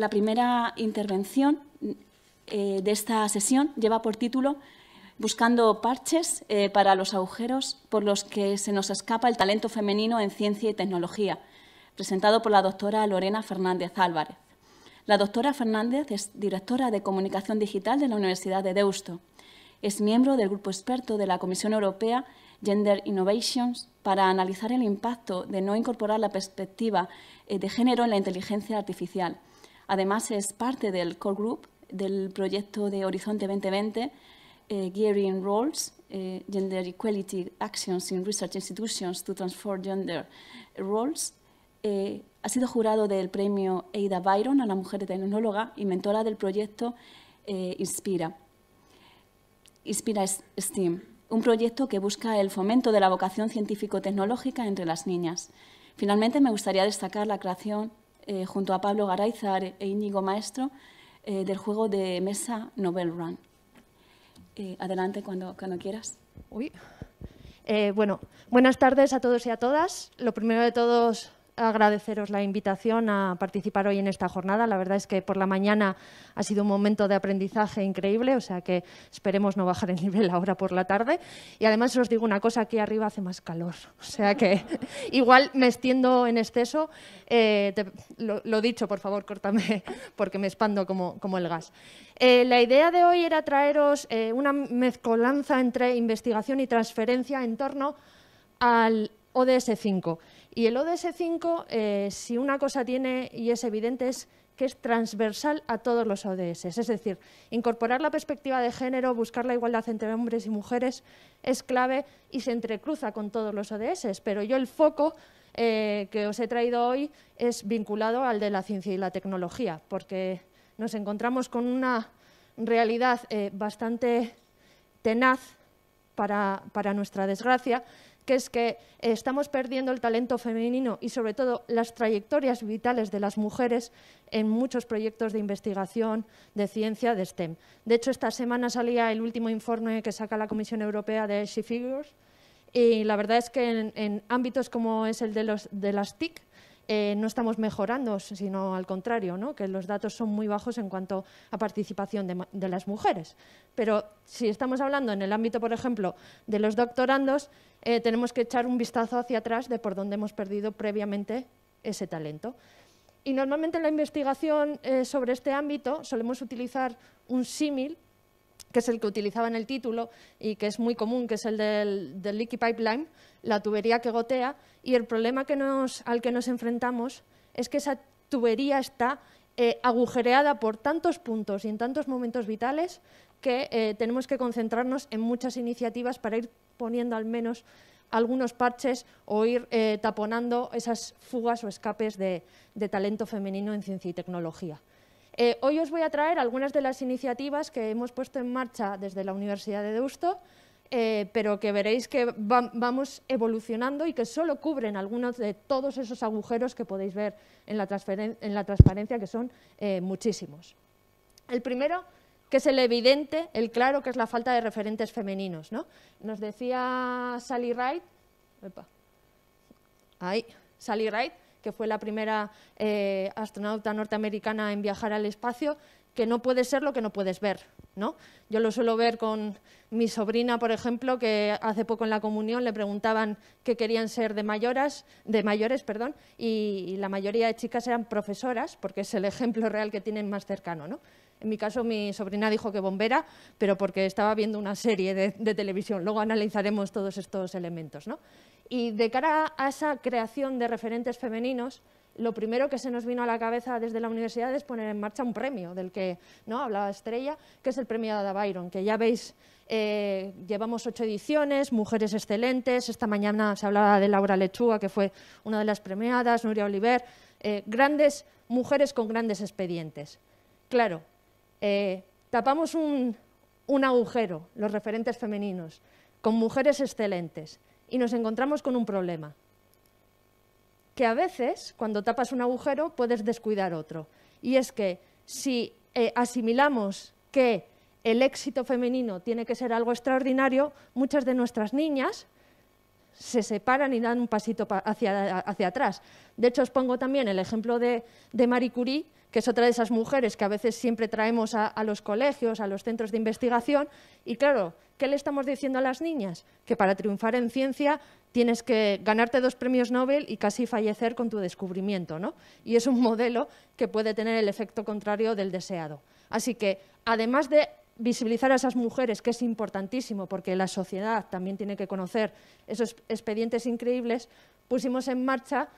La primera intervención eh, de esta sesión lleva por título Buscando parches eh, para los agujeros por los que se nos escapa el talento femenino en ciencia y tecnología, presentado por la doctora Lorena Fernández Álvarez. La doctora Fernández es directora de Comunicación Digital de la Universidad de Deusto. Es miembro del grupo experto de la Comisión Europea Gender Innovations para analizar el impacto de no incorporar la perspectiva eh, de género en la inteligencia artificial Además, es parte del core group del proyecto de Horizonte 2020, Gearing Roles, Gender Equality Actions in Research Institutions to Transform Gender Roles. Eh, ha sido jurado del premio Ada Byron a la mujer tecnóloga y mentora del proyecto eh, Inspira. Inspira STEAM, un proyecto que busca el fomento de la vocación científico-tecnológica entre las niñas. Finalmente, me gustaría destacar la creación eh, junto a Pablo Garayzar e Íñigo Maestro, eh, del juego de mesa Novel Run. Eh, adelante cuando, cuando quieras. bueno, buenas tardes a todos y a todas. Lo primero de todos, agradeceros la invitación a participar hoy en esta jornada. La verdad es que por la mañana ha sido un momento de aprendizaje increíble, o sea que esperemos no bajar el nivel ahora por la tarde. Y además os digo una cosa, aquí arriba hace más calor, o sea que igual me extiendo en exceso. Eh, lo, dicho, por favor, córtame porque me expando como, como el gas. Eh, la idea de hoy era traeros eh, una mezcolanza entre investigación y transferencia en torno al ODS 5. Y el ODS 5, eh, si una cosa tiene y es evidente, es que es transversal a todos los ODS. Es decir, incorporar la perspectiva de género, buscar la igualdad entre hombres y mujeres es clave y se entrecruza con todos los ODS. Pero yo el foco eh, que os he traído hoy es vinculado al de la ciencia y la tecnología, porque nos encontramos con una realidad eh, bastante tenaz para, para nuestra desgracia, que es que estamos perdiendo el talento femenino y sobre todo las trayectorias vitales de las mujeres en muchos proyectos de investigación, de ciencia, de STEM. De hecho, esta semana salía el último informe que saca la Comisión Europea de She Figures y la verdad es que en, ámbitos como es el de las TIC, eh, no estamos mejorando, sino al contrario, que los datos son muy bajos en cuanto a participación de, las mujeres. Pero si estamos hablando en el ámbito, por ejemplo, de los doctorandos, eh, tenemos que echar un vistazo hacia atrás de por dónde hemos perdido previamente ese talento. Y normalmente en la investigación eh, sobre este ámbito solemos utilizar un símil que es el que utilizaba en el título y que es muy común, que es el del, leaky pipeline, la tubería que gotea, y el problema al que nos enfrentamos es que esa tubería está eh, agujereada por tantos puntos y en tantos momentos vitales que eh, tenemos que concentrarnos en muchas iniciativas para ir poniendo al menos algunos parches o ir eh, taponando esas fugas o escapes de talento femenino en ciencia y tecnología. Eh, hoy os voy a traer algunas de las iniciativas que hemos puesto en marcha desde la Universidad de Deusto, eh, pero que veréis que vamos evolucionando y que solo cubren algunos de todos esos agujeros que podéis ver en la, transparencia, que son eh, muchísimos. El primero que es el evidente, el claro, que es la falta de referentes femeninos. ¿no? Nos decía Sally Wright, Sally Wright, que fue la primera eh, astronauta norteamericana en viajar al espacio, que no puede ser lo que no puedes ver. ¿no? Yo lo suelo ver con mi sobrina, por ejemplo, que hace poco en la comunión le preguntaban qué querían ser de, de mayores y, la mayoría de chicas eran profesoras, porque es el ejemplo real que tienen más cercano. En mi caso, mi sobrina dijo que bombera, pero porque estaba viendo una serie de, de televisión. Luego analizaremos todos estos elementos. ¿no? Y de cara a esa creación de referentes femeninos, lo primero que se nos vino a la cabeza desde la universidad es poner en marcha un premio del que ¿no? hablaba Estrella, que es el premio Ada Byron, que ya veis, eh, llevamos ocho ediciones, mujeres excelentes, esta mañana se hablaba de Laura Lechuga, que fue una de las premiadas, Nuria Oliver, eh, grandes mujeres con grandes expedientes. Claro, eh, tapamos un agujero, los referentes femeninos, con mujeres excelentes y nos encontramos con un problema, que a veces cuando tapas un agujero puedes descuidar otro. Y es que si eh, asimilamos que el éxito femenino tiene que ser algo extraordinario, muchas de nuestras niñas se separan y dan un pasito hacia, atrás. De hecho, os pongo también el ejemplo de, de Marie Curie, que es otra de esas mujeres que a veces siempre traemos a, los colegios, a los centros de investigación. Y claro, ¿qué le estamos diciendo a las niñas? Que para triunfar en ciencia tienes que ganarte dos premios Nobel y casi fallecer con tu descubrimiento. ¿no? Y es un modelo que puede tener el efecto contrario del deseado. Así que, además de visibilizar a esas mujeres, que es importantísimo, porque la sociedad también tiene que conocer esos expedientes increíbles, pusimos en marcha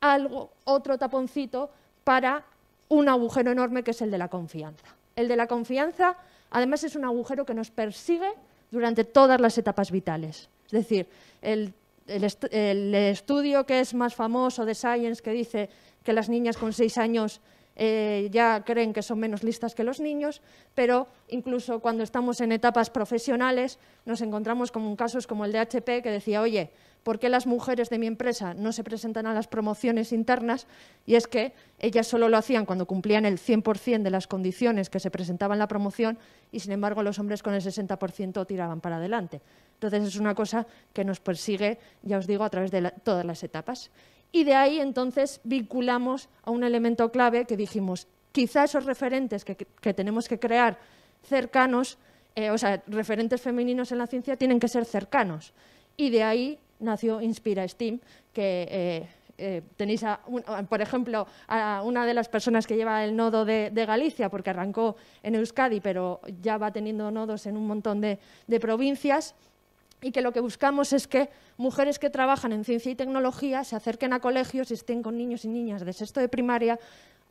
algo, otro taponcito para un agujero enorme que es el de la confianza. El de la confianza, además, es un agujero que nos persigue durante todas las etapas vitales. Es decir, el, estudio que es más famoso de Science que dice que las niñas con seis años eh, ya creen que son menos listas que los niños, pero incluso cuando estamos en etapas profesionales nos encontramos con casos como el de HP que decía, oye, por qué las mujeres de mi empresa no se presentan a las promociones internas y es que ellas solo lo hacían cuando cumplían el 100% de las condiciones que se presentaban la promoción y sin embargo los hombres con el 60% tiraban para adelante. Entonces es una cosa que nos persigue, ya os digo, a través de todas las etapas. Y de ahí entonces vinculamos a un elemento clave que dijimos, quizá esos referentes que, tenemos que crear cercanos, eh, o sea, referentes femeninos en la ciencia tienen que ser cercanos. Y de ahí nació Inspira Steam, que eh, eh, tenéis, por ejemplo, a una de las personas que lleva el nodo de, Galicia, porque arrancó en Euskadi, pero ya va teniendo nodos en un montón de, provincias y que lo que buscamos es que mujeres que trabajan en ciencia y tecnología se acerquen a colegios y estén con niños y niñas de sexto de primaria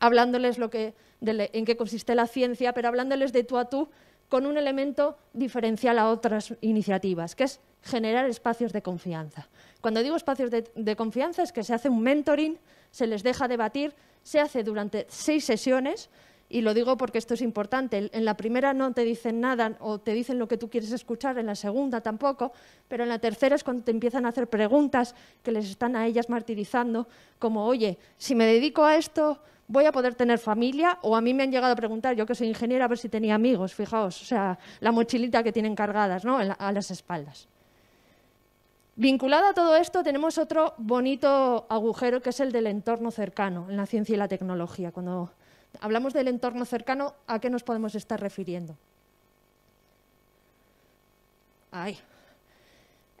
hablándoles lo que, en qué consiste la ciencia, pero hablándoles de tú a tú con un elemento diferencial a otras iniciativas, que es generar espacios de confianza. Cuando digo espacios de, confianza es que se hace un mentoring, se les deja debatir, se hace durante seis sesiones y lo digo porque esto es importante, en la primera no te dicen nada o te dicen lo que tú quieres escuchar, en la segunda tampoco, pero en la tercera es cuando te empiezan a hacer preguntas que les están a ellas martirizando, como, oye, si me dedico a esto, voy a poder tener familia, o a mí me han llegado a preguntar, yo que soy ingeniera, a ver si tenía amigos, fijaos, o sea, la mochilita que tienen cargadas ¿no? a las espaldas. Vinculado a todo esto tenemos otro bonito agujero que es el del entorno cercano en la ciencia y la tecnología. Cuando hablamos del entorno cercano, ¿a qué nos podemos estar refiriendo?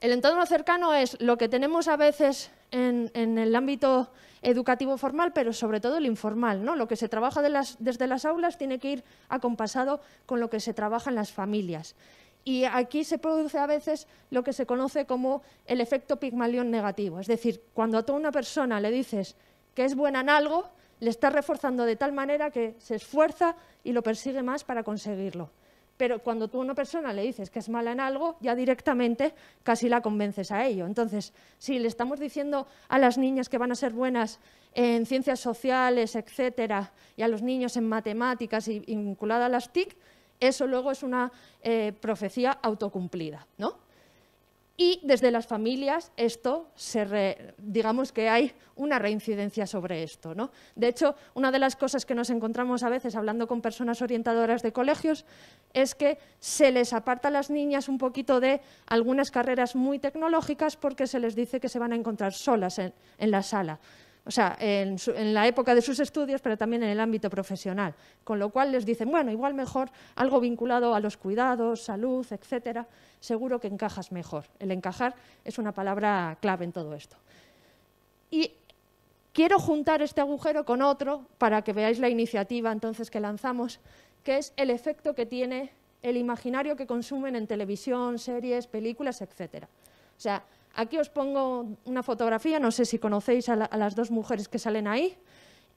El entorno cercano es lo que tenemos a veces en, el ámbito educativo formal, pero sobre todo el informal. ¿no? Lo que se trabaja desde las aulas tiene que ir acompasado con lo que se trabaja en las familias. Y aquí se produce a veces lo que se conoce como el efecto pigmalión negativo. Es decir, cuando a toda una persona le dices que es buena en algo, le está reforzando de tal manera que se esfuerza y lo persigue más para conseguirlo. Pero cuando tú a una persona le dices que es mala en algo, ya directamente casi la convences a ello. Entonces, si le estamos diciendo a las niñas que van a ser buenas en ciencias sociales, etcétera, y a los niños en matemáticas y, vinculada a las TIC, eso luego es una eh, profecía autocumplida, ¿no? Y desde las familias esto se digamos que hay una reincidencia sobre esto. ¿no? De hecho, una de las cosas que nos encontramos a veces hablando con personas orientadoras de colegios es que se les aparta a las niñas un poquito de algunas carreras muy tecnológicas porque se les dice que se van a encontrar solas en la sala o sea, en, la época de sus estudios, pero también en el ámbito profesional. Con lo cual les dicen, bueno, igual mejor algo vinculado a los cuidados, salud, etcétera, seguro que encajas mejor. El encajar es una palabra clave en todo esto. Y quiero juntar este agujero con otro para que veáis la iniciativa entonces que lanzamos, que es el efecto que tiene el imaginario que consumen en televisión, series, películas, etcétera. O sea, Aquí os pongo una fotografía, no sé si conocéis a, las dos mujeres que salen ahí.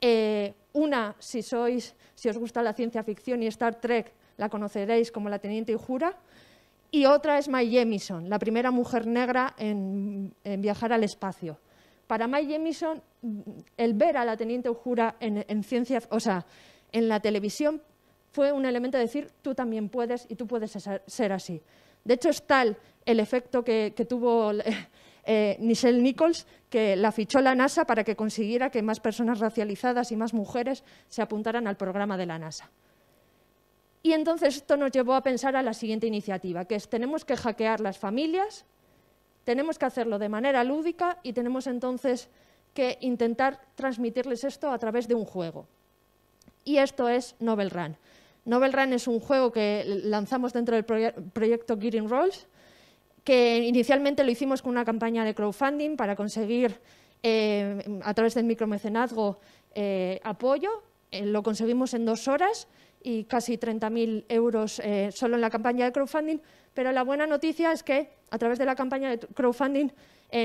Eh, una, si, sois, si os gusta la ciencia ficción y Star Trek, la conoceréis como la Teniente Uhura, Y otra es Mae Jemison, la primera mujer negra en, viajar al espacio. Para Mae Jemison, el ver a la Teniente Uhura en, en, ciencia, en la televisión fue un elemento de decir, tú también puedes y tú puedes ser así. De hecho, es tal el efecto que, tuvo eh, Nichelle Nichols que la fichó la NASA para que consiguiera que más personas racializadas y más mujeres se apuntaran al programa de la NASA. Y entonces esto nos llevó a pensar a la siguiente iniciativa, que es tenemos que hackear las familias, tenemos que hacerlo de manera lúdica y tenemos entonces que intentar transmitirles esto a través de un juego. Y esto es Novel Run. Novel Run es un juego que lanzamos dentro del proyecto Gearing Rolls, que inicialmente lo hicimos con una campaña de crowdfunding para conseguir eh, a través del micromecenazgo eh, apoyo. Eh, lo conseguimos en dos horas y casi 30.000 euros solo en la campaña de crowdfunding. Pero la buena noticia es que a través de la campaña de crowdfunding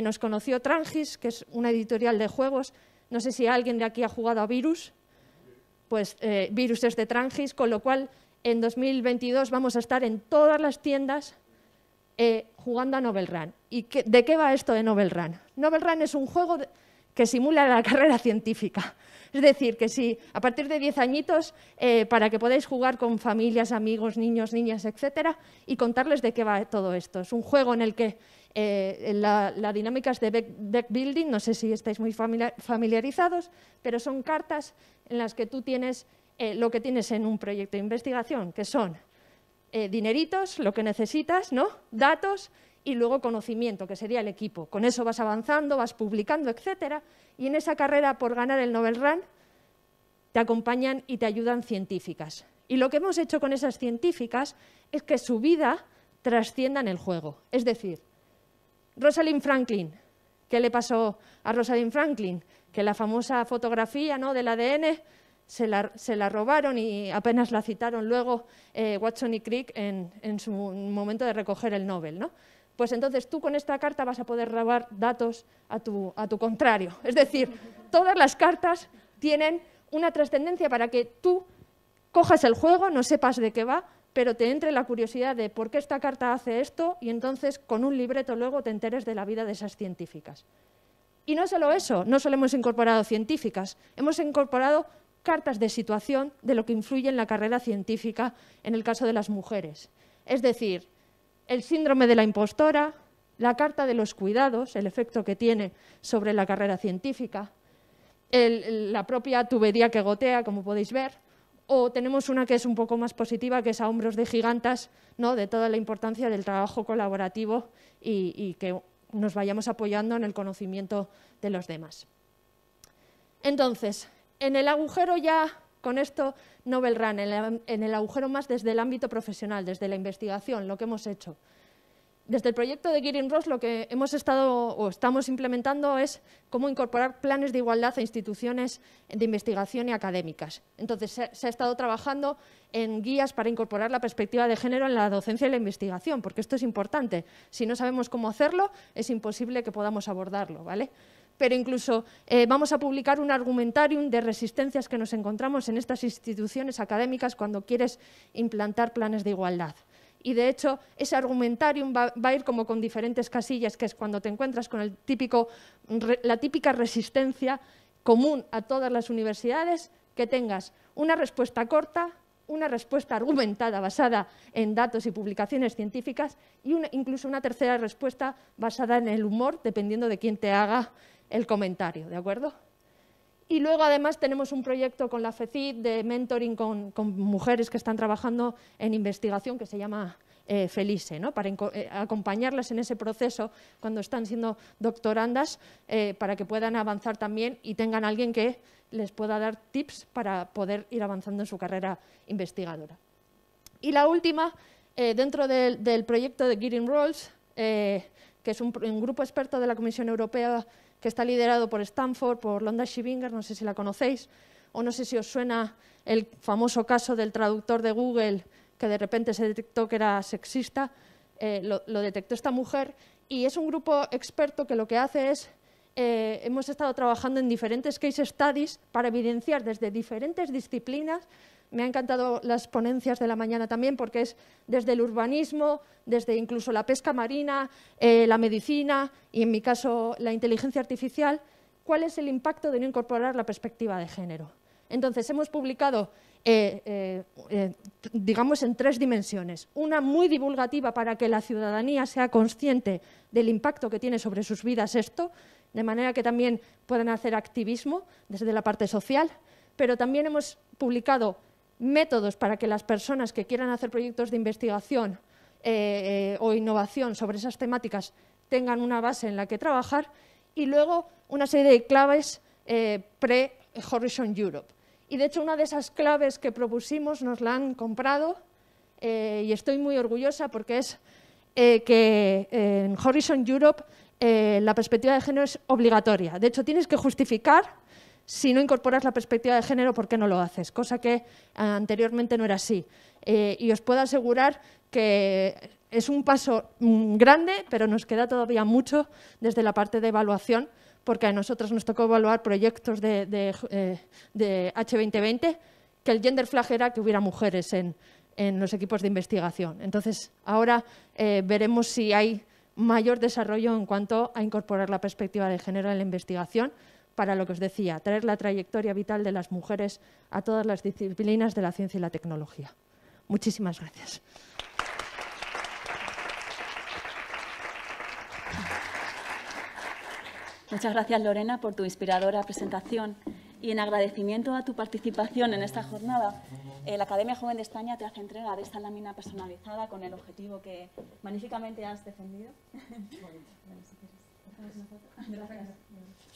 nos conoció Trangis, que es una editorial de juegos. No sé si alguien de aquí ha jugado a Virus, pues, eh, viruses de Trangis, con lo cual en 2022 vamos a estar en todas las tiendas eh, jugando a Nobel Run. ¿Y de qué va esto de Nobel Run? Nobel Run es un juego que simula la carrera científica. Es decir, que si a partir de 10 añitos, eh, para que podáis jugar con familias, amigos, niños, niñas, etcétera, y contarles de qué va todo esto. Es un juego en el que eh, la, dinámica es de deck, building, no sé si estáis muy familiarizados, pero son cartas en las que tú tienes eh, lo que tienes en un proyecto de investigación, que son eh, dineritos, lo que necesitas, ¿no? datos y luego conocimiento, que sería el equipo. Con eso vas avanzando, vas publicando, etcétera, y en esa carrera por ganar el Nobel Run te acompañan y te ayudan científicas. Y lo que hemos hecho con esas científicas es que su vida trascienda en el juego. Es decir, Rosalind Franklin. ¿Qué le pasó a Rosalind Franklin? Que la famosa fotografía ¿no? del ADN se la, se la, robaron y apenas la citaron luego eh, Watson y Crick en, su momento de recoger el Nobel. ¿no? Pues entonces tú con esta carta vas a poder robar datos a tu, a tu contrario. Es decir, todas las cartas tienen una trascendencia para que tú cojas el juego, no sepas de qué va, pero te entre la curiosidad de por qué esta carta hace esto y entonces con un libreto luego te enteres de la vida de esas científicas. Y no solo eso, no solo hemos incorporado científicas, hemos incorporado cartas de situación de lo que influye en la carrera científica en el caso de las mujeres. Es decir, el síndrome de la impostora, la carta de los cuidados, el efecto que tiene sobre la carrera científica, la propia tubería que gotea, como podéis ver, o tenemos una que es un poco más positiva, que es a hombros de gigantas, ¿no? de toda la importancia del trabajo colaborativo y, que nos vayamos apoyando en el conocimiento de los demás. Entonces, en el agujero ya, con esto Nobel Run, en el agujero más desde el ámbito profesional, desde la investigación, lo que hemos hecho, desde el proyecto de Girin Ross lo que hemos estado o estamos implementando es cómo incorporar planes de igualdad a instituciones de investigación y académicas. Entonces, se, ha estado trabajando en guías para incorporar la perspectiva de género en la docencia y la investigación, porque esto es importante. Si no sabemos cómo hacerlo, es imposible que podamos abordarlo. ¿vale? pero incluso eh, vamos a publicar un argumentarium de resistencias que nos encontramos en estas instituciones académicas cuando quieres implantar planes de igualdad y de hecho ese argumentarium va, a ir como con diferentes casillas, que es cuando te encuentras con la típica resistencia común a todas las universidades, que tengas una respuesta corta, una respuesta argumentada basada en datos y publicaciones científicas y incluso una tercera respuesta basada en el humor, dependiendo de quién te haga el comentario, ¿de acuerdo? Y luego además tenemos un proyecto con la FECID de mentoring con, mujeres que están trabajando en investigación que se llama eh, Felice, para eh, acompañarlas en ese proceso cuando están siendo doctorandas eh, para que puedan avanzar también y tengan alguien que les pueda dar tips para poder ir avanzando en su carrera investigadora. Y la última, dentro del proyecto de Getting Roles, que es un grupo experto de la Comisión Europea que está liderado por Stanford, por Londa Schibinger, no sé si la conocéis, o no sé si os suena el famoso caso del traductor de Google que de repente se detectó que era sexista, eh, lo detectó esta mujer, y es un grupo experto que lo que hace es eh, hemos estado trabajando en diferentes case studies para evidenciar desde diferentes disciplinas. Me han encantado las ponencias de la mañana también porque es desde el urbanismo, desde incluso la pesca marina, eh, la medicina y en mi caso la inteligencia artificial, cuál es el impacto de no incorporar la perspectiva de género. Entonces hemos publicado eh, digamos, en tres dimensiones. Una muy divulgativa para que la ciudadanía sea consciente del impacto que tiene sobre sus vidas esto, de manera que también puedan hacer activismo desde la parte social, pero también hemos publicado métodos para que las personas que quieran hacer proyectos de investigación eh, o innovación sobre esas temáticas tengan una base en la que trabajar y luego una serie de claves eh, pre-Horizon Europe. Y de hecho una de esas claves que propusimos nos la han comprado eh, y estoy muy orgullosa porque es que en Horizon Europe eh, la perspectiva de género es obligatoria. De hecho, tienes que justificar si no incorporas la perspectiva de género, ¿por qué no lo haces? Cosa que ah, anteriormente no era así. Eh, y os puedo asegurar que es un paso mm, grande, pero nos queda todavía mucho desde la parte de evaluación, porque a nosotros nos tocó evaluar proyectos de, H2020 eh, que el gender flag era que hubiera mujeres en, los equipos de investigación. Entonces, ahora veremos si hay mayor desarrollo en cuanto a incorporar la perspectiva de género en la investigación, para lo que os decía, traer la trayectoria vital de las mujeres a todas las disciplinas de la ciencia y la tecnología. Muchísimas gracias. Muchas gracias, Lorena, por tu inspiradora presentación y en agradecimiento a tu participación en esta jornada, eh, la Academia Joven de España te hace entrega de esta lámina personalizada con el objetivo que magníficamente has defendido.